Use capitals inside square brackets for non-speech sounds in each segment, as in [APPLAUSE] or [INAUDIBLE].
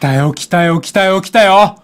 たよ、来たよ、来たよ、来たよ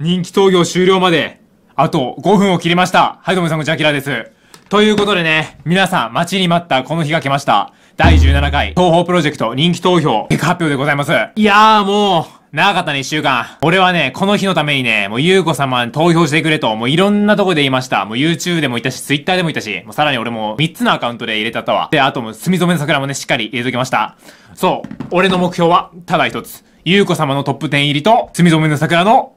人気投票終了まで、あと5分を切りました。はい、どうもさんこんにちは、キラです。ということでね、皆さん待ちに待ったこの日が来ました。第17回、東方プロジェクト人気投票、結果発表でございます。いやーもう、長かったね、一週間。俺はね、この日のためにね、もう、ゆうこ様に投票してくれと、もういろんなとこで言いました。もう YouTube でもいたし、Twitter でもいたし、もうさらに俺も3つのアカウントで入れたとで、あとも、墨染めの桜もね、しっかり入れときました。そう、俺の目標は、ただ一つ。ゆうこ様のトップ10入りと、つみぞめの桜の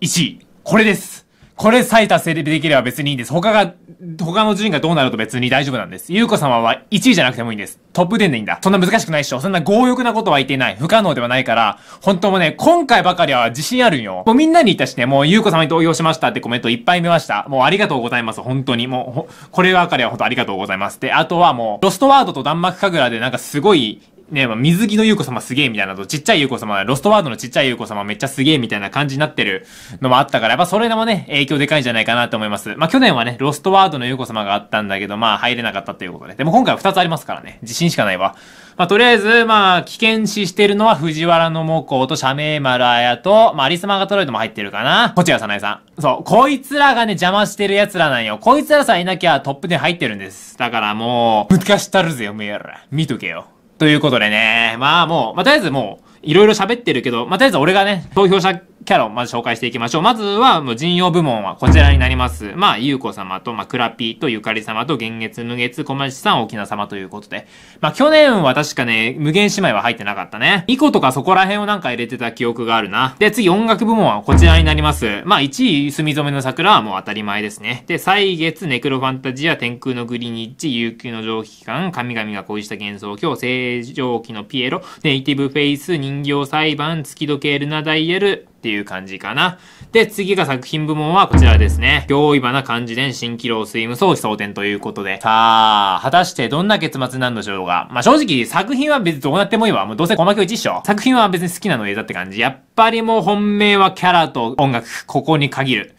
1位。これです。これ最多達成できれば別にいいんです。他が、他の順位がどうなると別に大丈夫なんです。ゆうこ様は1位じゃなくてもいいんです。トップ10でいいんだ。そんな難しくないっしょ。そんな強欲なことは言っていない。不可能ではないから、本当もね、今回ばかりは自信あるんよ。もうみんなに言ったしね、もうゆうこ様に投票しましたってコメントいっぱい見ました。もうありがとうございます。本当に。もう、こればかりは本当ありがとうございます。で、あとはもう、ロストワードと弾幕神楽でなんかすごいね、まあ、水着の優子様すげえみたいなと、ちっちゃい優子様、ロストワードのちっちゃい優子様めっちゃすげえみたいな感じになってるのもあったから、やっぱそれでもね、影響でかいんじゃないかなと思います。まあ、去年はね、ロストワードの優子様があったんだけど、まあ、入れなかったということで。でも今回は2つありますからね、自信しかないわ。まあ、とりあえず、まあ、危険視してるのは藤原の猛攻と社名丸やと、まあ、アリスマガトロイドも入ってるかな。こちらさないさん。そう、こいつらがね、邪魔してる奴らなんよ。こいつらさえいなきゃトップで入ってるんです。だからもう、難しったるぜ、おめえら。見とけよ。ということでね、まあもう、まあとりあえずもう、いろいろ喋ってるけど、まあとりあえず俺がね、投票者キャラをまず紹介していきましょう。まずは、もう人用部門はこちらになります。まあ、ゆうこ様と、まあ、くらぴーとゆかり様と、現月、無月、小町さん、沖縄様ということで。まあ、去年は確かね、無限姉妹は入ってなかったね。イコとかそこら辺をなんか入れてた記憶があるな。で、次、音楽部門はこちらになります。まあ、1位、墨染めの桜はもう当たり前ですね。で、歳月、ネクロファンタジア、天空のグリニッチ、悠久の蒸気関、神々が恋した幻想郷、正常期のピエロ、ネイティブフェイス、人形裁判、月時計ルナダイエル、っていう感じかな。で、次が作品部門はこちらですね。行意花漢字伝新気楼水無双思想ということで。さあ、果たしてどんな結末なんでしょうか。まあ、正直、作品は別にどうなってもいいわ。もうどうせ細かい一っしょ。作品は別に好きなの映だって感じ。やっぱりもう本命はキャラと音楽、ここに限る。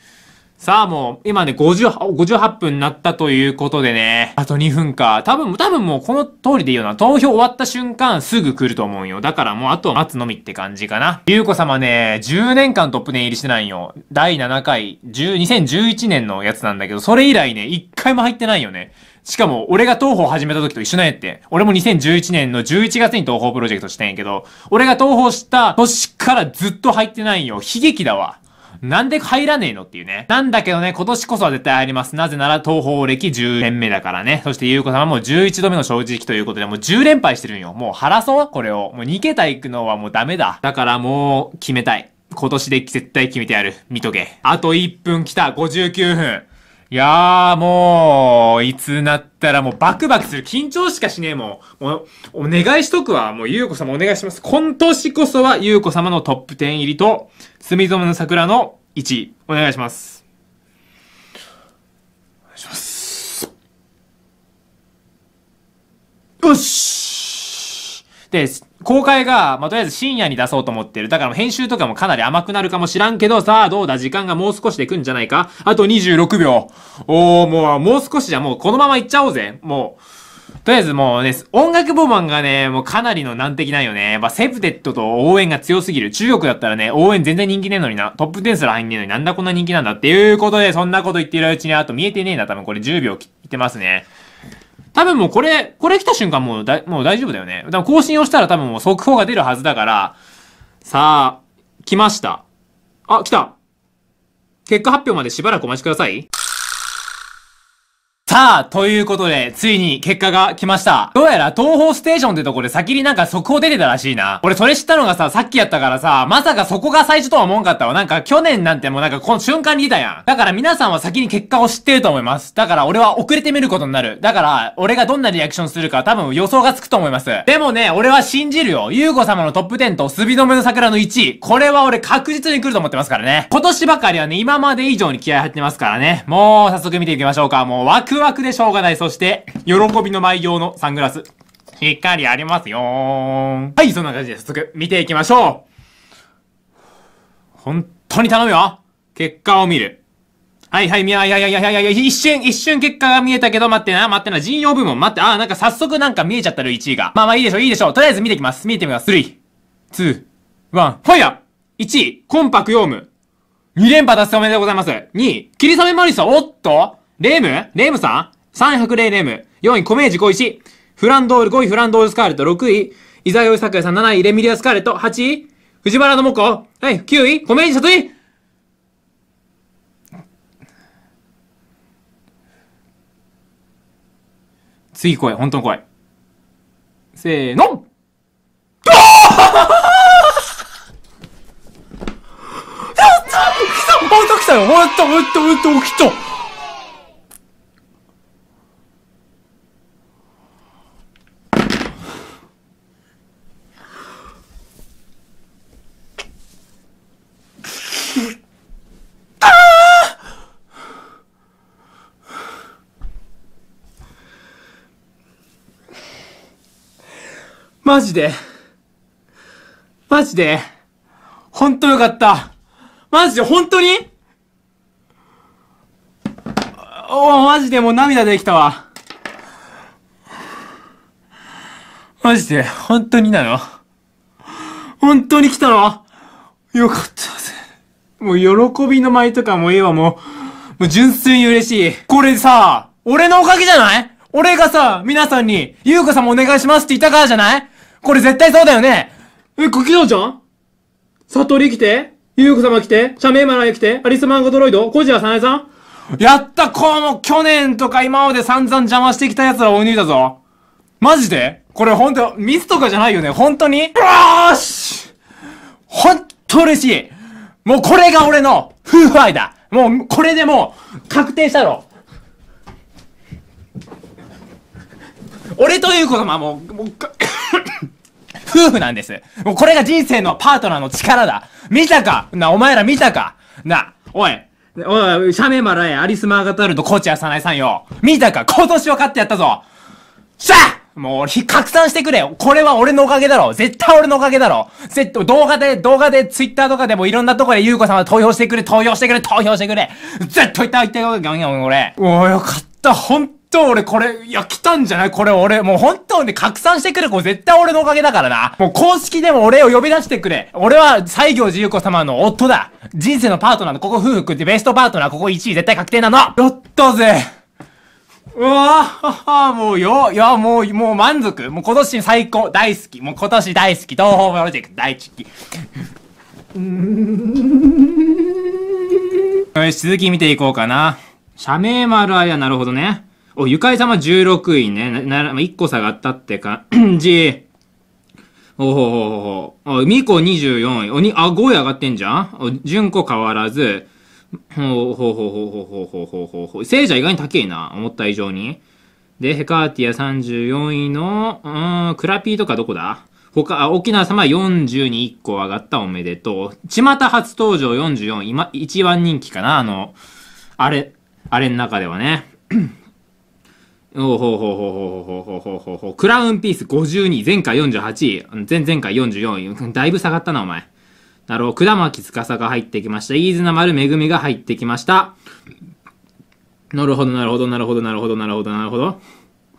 さあもう、今ね、50、58分になったということでね。あと2分か。多分、多分もうこの通りでいいよな。投票終わった瞬間、すぐ来ると思うよ。だからもう、あと待つのみって感じかな。ゆうこ様ね、10年間トップ10入りしてないよ。第7回、10、2011年のやつなんだけど、それ以来ね、1回も入ってないよね。しかも、俺が東宝始めた時と一緒なんやって。俺も2011年の11月に東宝プロジェクトしてんやけど、俺が東宝した年からずっと入ってないよ。悲劇だわ。なんで入らねえのっていうね。なんだけどね、今年こそは絶対入ります。なぜなら、東方歴10年目だからね。そして、ゆうこ様も11度目の正直ということで、もう10連敗してるんよ。もう晴らそうこれを。もう2桁行くのはもうダメだ。だからもう、決めたい。今年で絶対決めてやる。見とけ。あと1分来た。59分。いやーもう、いつなったらもうバクバクする。緊張しかしねえもん。もう、お願いしとくわ。もう、ゆうこ様お願いします。今年こそはゆうこ様のトップ10入りと、すみぞむの桜の1位、お願いします。お願いします。よしで、公開が、まあ、とりあえず深夜に出そうと思ってる。だから編集とかもかなり甘くなるかもしらんけど、さあどうだ時間がもう少しでくんじゃないかあと26秒。おー、もう、もう少しじゃもうこのままいっちゃおうぜ。もう。とりあえずもうね、音楽部門がね、もうかなりの難敵なんよね。まセプテットと応援が強すぎる。中国だったらね、応援全然人気ねえのにな。トップ10すら入んねえのになんだこんな人気なんだっていうことで、そんなこと言ってるうちにあと見えてねえな。多分これ10秒切ってますね。多分もうこれ、これ来た瞬間もうだもう大丈夫だよね。多分更新をしたら多分もう速報が出るはずだから、さあ、来ました。あ、来た。結果発表までしばらくお待ちください。さあ、ということで、ついに結果が来ました。どうやら東方ステーションってとこで先になんか速報出てたらしいな。俺それ知ったのがさ、さっきやったからさ、まさかそこが最初とは思わんかったわ。なんか去年なんてもうなんかこの瞬間にいたやん。だから皆さんは先に結果を知ってると思います。だから俺は遅れてみることになる。だから、俺がどんなリアクションするか多分予想がつくと思います。でもね、俺は信じるよ。ゆうこ様のトップ10とすびのめの桜の1位。これは俺確実に来ると思ってますからね。今年ばかりはね、今まで以上に気合入ってますからね。もう早速見ていきましょうか。もうワクワク惑でしょうがない。そして、喜びの舞踊のサングラス。しっかりありますよはい、そんな感じで早速見ていきましょう。本当に頼むよ。結果を見る。はいはい、いやいやいやいやいやいや、一瞬、一瞬結果が見えたけど、待ってな、待ってな、人用部門、待って、あ、なんか早速なんか見えちゃったる、1位が。まあまあいいでしょう、いいでしょう。とりあえず見てきます。見てみます。3、2、1、フイヤー !1 位、コンパクヨーム。2連覇達成おめでとうございます。2位、霧雨マリサ、おっとレームレームさん ?3 百零レーム。4位米ジ小石。フランドール、5位フランドールスカーレット。6位、伊沢よいさクやさん。7位レミリアスカーレット。8位、藤原智子。はい、9位、米ジさとり。次来い、本当に来い。せーのあ。ああ。あ [LAUGHS] たよあ。ああ。ああ。ああ。ああ。起きたマジでマジでほんとよかったマジでほんとにおお、マジでもう涙できたわ。マジで、本当になの本当に来たのよかったぜ。もう喜びの舞とかもええわ、もう。もう純粋に嬉しい。これさ、俺のおかげじゃない俺がさ、皆さんに、ゆうこさんもお願いしますって言ったからじゃないこれ絶対そうだよねえ、キノちゃん悟り来て、ゆうこ様来て、シャメーマラ来て、アリスマンゴドロイド、コジアサナエさんやったこの去年とか今まで散々邪魔してきた奴ら追い抜いたぞマジでこれほんと、ミスとかじゃないよね本当によーしほんと嬉しいもうこれが俺の夫婦愛だもうこれでもう確定したろ俺ということはもう、もう [COUGHS] 夫婦なんです。もうこれが人生のパートナーの力だ。見たかな、お前ら見たかな、おい。おい、シャメマラエ、アリス・マーガトルとコーチアサナイさんよ。見たか今年は勝ってやったぞしゃもう、拡散してくれこれは俺のおかげだろ絶対俺のおかげだろ絶対、動画で、動画で、ツイッターとかでもいろんなとこでゆうこは投票してくれ、投票してくれ、投票してくれ絶対言った、言ったよ、俺。およかった、本当俺これ、いや、来たんじゃないこれ俺、もう本当に拡散してくる子絶対俺のおかげだからな。もう公式でも俺を呼び出してくれ。俺は、西行自由子様の夫だ。人生のパートナーのここ夫婦ってベストパートナーここ1位絶対確定なの。やったぜ。うわはは、もうよ、いや、もう、もう満足。もう今年最高、大好き。もう今年大好き。東方プロジェクト大好き。よし、続き見ていこうかな。社名丸あや、なるほどね。お、ゆかり様16位ね。な、な、1個下がったって感 [CLEARS THROAT] じ。おほほほほ。お、みこ24位。おに、あ、5位上がってんじゃんお、じゅんこ変わらず。ほうほうほうほうほうほうほうほうほう。ほう。聖者意外に高いな。思った以上に。で、ヘカーティア34位の、うーん、クラピーとかどこだ他、あ、沖縄様4 2 1個上がったおめでとう。巷初登場44、今、一番人気かなあの、あれ、あれの中ではね。おほうほうほうほうほうほうほうほうほうクラウンピース52位、前回48位、前々回44位。だいぶ下がったな、お前。なるほど。下巻司が入ってきました。飯綱丸めぐみが入ってきました。なるほど、なるほど、なるほど、なるほど、なるほど、なるほど。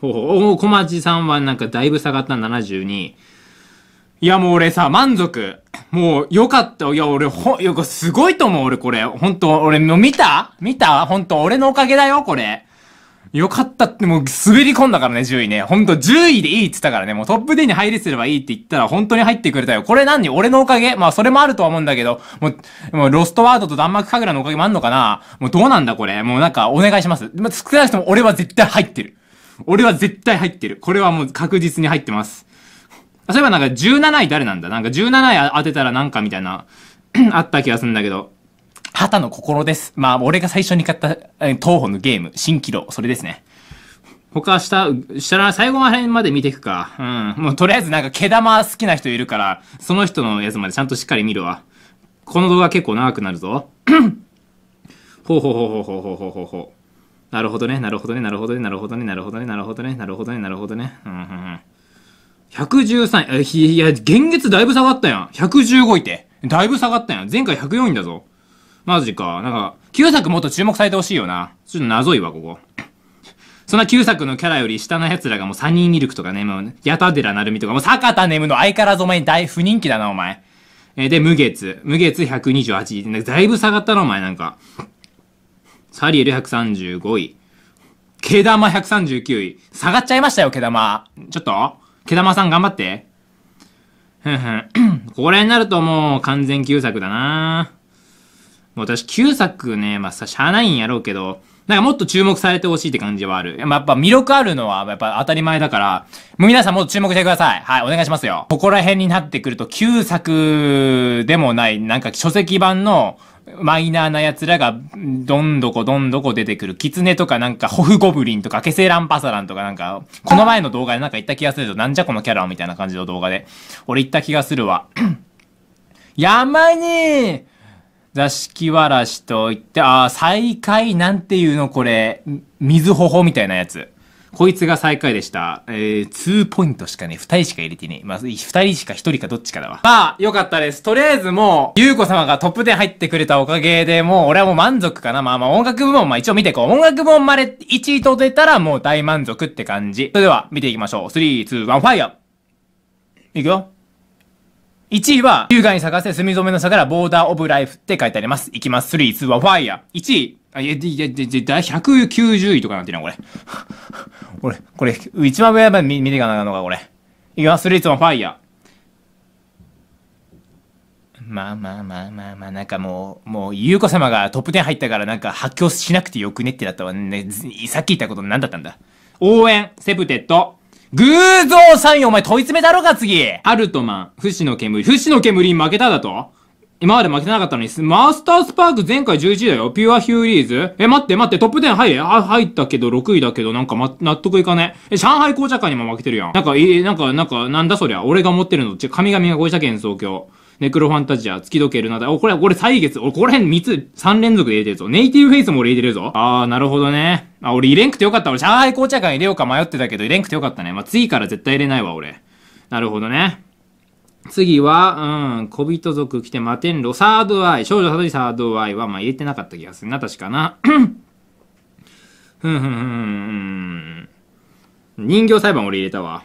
ほうほう。お小町さんはなんかだいぶ下がった、72位。いや、もう俺さ、満足。もう、よかった。いや、俺、ほ、よく、すごいと思う、俺、これ。本当俺、見た見た本当俺のおかげだよ、これ。よかったってもう滑り込んだからね、10位ね。ほんと10位でいいって言ったからね、もうトップ10に入りすればいいって言ったら本当に入ってくれたよ。これ何俺のおかげまあそれもあるとは思うんだけど、もう、もうロストワードと弾幕神楽のおかげもあんのかなもうどうなんだこれ。もうなんかお願いします。まあ、少なくとも俺は絶対入ってる。俺は絶対入ってる。これはもう確実に入ってます。そういえばなんか17位誰なんだなんか17位当てたらなんかみたいな [CLEARS THROAT] あった気がするんだけど。畑の心です。まあ、俺が最初に買った、東方のゲーム、新キロ、それですね。他は下、下ら最後辺まで見ていくか。うん。もうとりあえずなんか毛玉好きな人いるから、その人のやつまでちゃんとしっかり見るわ。この動画結構長くなるぞ。[COUGHS] ほうほうほうほうほうほうほうほう。なるほどね、なるほどね、なるほどね、なるほどね、なるほどね、なるほどね、なるほどね、なるほどね。うんうんうん。113、いや、現月だいぶ下がったやん。115いて。だいぶ下がったやん。前回104位だぞ。マジか。なんか、9作もっと注目されてほしいよな。ちょっと謎いわ、ここ。そんな9作のキャラより下の奴らがもうサニーミルクとかね、もう、ヤタデラナルミとか、もう坂田ネムの相変わらずお前に大不人気だな、お前。えー、で、無月。無月128位。だいぶ下がったな、お前なんか。サリエル135位。毛玉139位。下がっちゃいましたよ、毛玉。ちょっと毛玉さん頑張って。ふんふん。これになるともう完全旧作だな私9作ね、まあさ、しゃあないんやろうけど、なんかもっと注目されてほしいって感じはある。やっぱ魅力あるのはやっぱ当たり前だから、もう皆さんもっと注目してください。はい、お願いしますよ。ここら辺になってくると9作でもない、なんか書籍版のマイナーな奴らがどんどこどんどこ出てくる。キツネとかなんかホフゴブリンとかケセランパサランとかなんか、この前の動画でなんか言った気がするぞ。なんじゃこのキャラみたいな感じの動画で。俺言った気がするわ。[CLEARS THROAT] 山に座敷わらしといって、ああ、最下位なんていうのこれ、水ほほみたいなやつ。こいつが最下位でした。えー、2ポイントしかね、2人しか入れてね。まあ、2人しか1人かどっちかだわ。まあ、よかったです。とりあえずもう、ゆうこ様がトップで入ってくれたおかげで、もう俺はもう満足かな。まあまあ、音楽部門、まあ一応見ていこう。音楽部門まで1位と出たらもう大満足って感じ。それでは、見ていきましょう。3、2、1、ファイアいくよ。1位は、優雅に探せ、墨染めの桜、ボーダーオブライフって書いてあります。いきます。3、2は、ファイヤー。1位。あ、いや、いや、いや、190位とかなんていうのこれ。[LAUGHS] これ、これ、一番上まで見見てかなのか、これ。いきます。3、2は、ファイヤー。まあまあまあまあまあ、なんかもう、もう、ゆうこ様がトップ10入ったからなんか発狂しなくてよくねってだったわね。さっき言ったこと何だったんだ。応援、セプテッド。偶像サインお前問い詰めだろか次アルトマン、不死の煙、不死の煙に負けただと今まで負けてなかったのに、マスタースパーク前回11位だよ。ピュアヒューリーズえ、待って待って、トップ10入れあ、入ったけど6位だけど、なんかま、納得いかねえ、上海紅茶会にも負けてるやん。なんか、えい、なんか、なんか、なんだそりゃ。俺が持ってるの、ち、神々が紅茶券総協。ネクロファンタジア、月時計るなだ。お、これ、これ歳月。お、ここら辺3つ、3連続で入れてるぞ。ネイティブフェイスも俺入れてるぞ。あー、なるほどね。あ、俺入れんくてよかった。俺、シャーイ紅茶感入れようか迷ってたけど、入れんくてよかったね。まあ、次から絶対入れないわ、俺。なるほどね。次は、うん、小人族来てマテンロ、サードアイ、少女ドリサードアイは、まあ、入れてなかった気がするな、確かな。ふんふんふん。人形裁判俺入れたわ。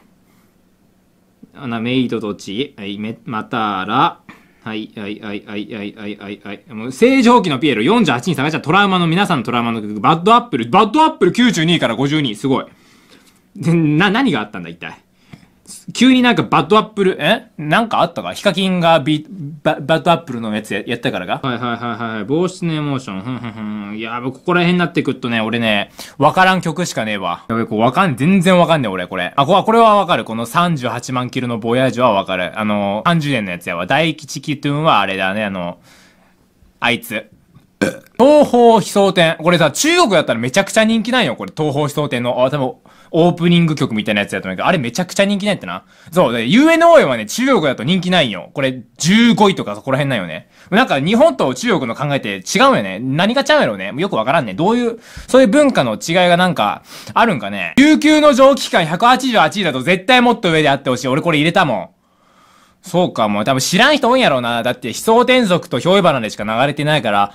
あな、メイドっち、はまたら、はい、はい、はい、はい、はい、はい、はい、はい。もう、正常期のピエロ48に下がっちゃトラウマの、皆さんのトラウマの曲、バッドアップル、バッドアップル92位から52位、すごい。な、何があったんだ、一体。急になんかバッドアップル、えなんかあったかヒカキンがビババッドアップルのやつやったからかはいはいはいはい。防湿のエモーション。ふんふんふん。いやー、ここら辺になってくっとね、俺ね、わからん曲しかねえわ。やべ、こうわかん、全然わかんねえ俺、これ。あ、ここれはわかる。この38万キロのボヤージュはわかる。あの30年のやつやわ。大吉キトゥーンはあれだね、あの、あいつ。東方悲壮展。これさ、中国だったらめちゃくちゃ人気なんよ。これ、東方悲壮展の、あ、多分、オープニング曲みたいなやつやと思うけど、あれめちゃくちゃ人気ないってな。そう、UNO はね、中国だと人気ないよ。これ、15位とかそこら辺なんよね。なんか、日本と中国の考えって違うよね。何がちゃうやろうね。よくわからんね。どういう、そういう文化の違いがなんか、あるんかね。琉球の蒸気機関188位だと絶対もっと上であってほしい。俺これ入れたもん。そうか、もう多分知らん人多いんやろうな。だって、悲壮天族と氷依花でしか流れてないから、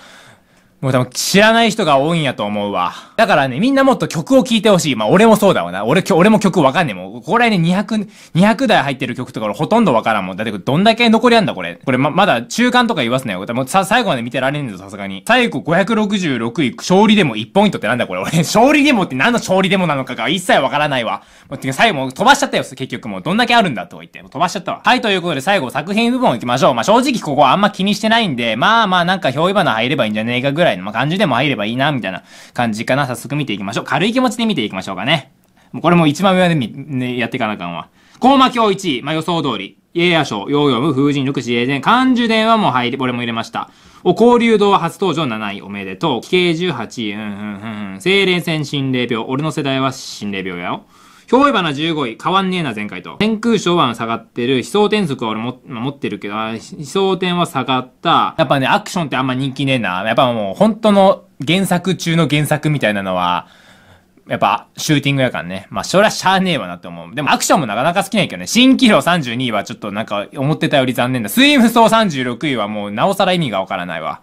もう多分知らない人が多いんやと思うわ。だからね、みんなもっと曲を聴いてほしい。まあ俺もそうだわな。俺、俺も曲わかんねえもん。これね、200、200台入ってる曲とかほとんどわからんもん。だってどんだけ残りあんだこれ。これま、まだ中間とか言わすなよ。もうさ、最後まで見てられんぞ、さすがに。最後566位、勝利でも1ポイントってなんだこれ。俺、勝利でもって何の勝利でもなのかが一切わからないわ。もうてか最後もう飛ばしちゃったよ、結局もう。どんだけあるんだとか言って。飛ばしちゃったわ。はい、ということで最後作品部門行きましょう。まあ正直ここはあんま気にしてないんで、まあまあなんか表意花入ればいいんじゃねえかぐらいらいの感じでも入ればいいな、みたいな感じかな。早速見ていきましょう。軽い気持ちで見ていきましょうかね。これも一番上で、ね、やっていかなあかんわ。高魔教1位。まあ、予想通り。家や賞、ヨーヨム、風神力、自衛伝、漢樹伝はもう入り、俺も入れました。お、交流堂は初登場7位、おめでとう。奇形18位、うん、うん、うん、うん。精霊戦心霊病。俺の世代は心霊病やよ。憑依花15位、変わんねえな、前回と。天空賞は下がってる。飛想天速は俺も、持ってるけど、飛想天は下がった。やっぱね、アクションってあんま人気ねえな。やっぱもう、本当の原作中の原作みたいなのは、やっぱ、シューティングやからね。まあ、そりゃしゃあねえわなって思う。でも、アクションもなかなか好きないけどね。新キロ32位はちょっとなんか、思ってたより残念だ。スイムソー36位はもう、なおさら意味がわからないわ。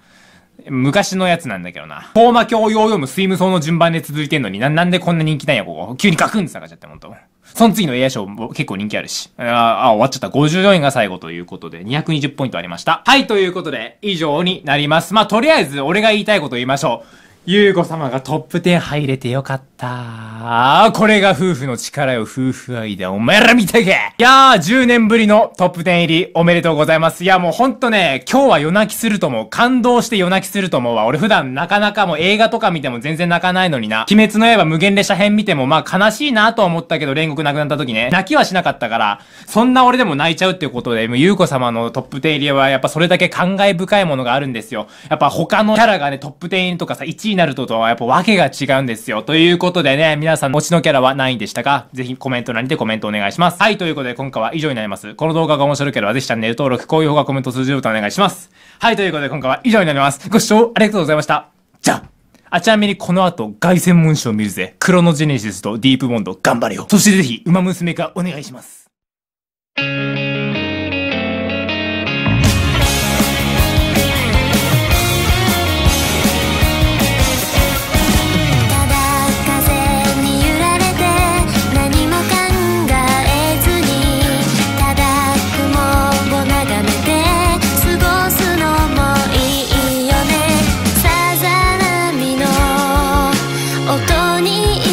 昔のやつなんだけどな。フォーマ教を読むスイム層の順番で続いてんのにな、なんでこんな人気なんや、ここ。急にガクンって下がっちゃって、ほんと。その次の AI 賞も結構人気あるし。ああ、終わっちゃった。54位が最後ということで、220ポイントありました。はい、ということで、以上になります。まあ、とりあえず、俺が言いたいこと言いましょう。ゆうご様がトップ10入れてよかった。これが夫婦の力よ、夫婦愛だ。お前ら見たけいやー、10年ぶりのトップ10入り、おめでとうございます。いや、もうほんとね、今日は夜泣きするとも、感動して夜泣きすると思うわ。俺普段なかなかもう映画とか見ても全然泣かないのにな。鬼滅の刃無限列車編見ても、まあ悲しいなと思ったけど、煉獄なくなった時ね、泣きはしなかったから、そんな俺でも泣いちゃうっていうことで、もうゆうこ様のトップ10入りは、やっぱそれだけ感慨深いものがあるんですよ。やっぱ他のキャラがね、トップ10入りとかさ、1位になるととはやっぱ訳が違うんですよ。ということでね、皆さん持ちのキャラは何位でしたかぜひコメント欄にてコメントお願いします。はい、ということで今回は以上になります。この動画が面白ければぜひチャンネル登録、高評価、コメント、通知ボタンお願いします。はい、ということで今回は以上になります。ご視聴ありがとうございました。じゃあちなみにこの後、凱旋門賞を見るぜ。クロノジェネシスとディープボンド頑張れよ。そしてぜひ、馬娘化お願いします。你。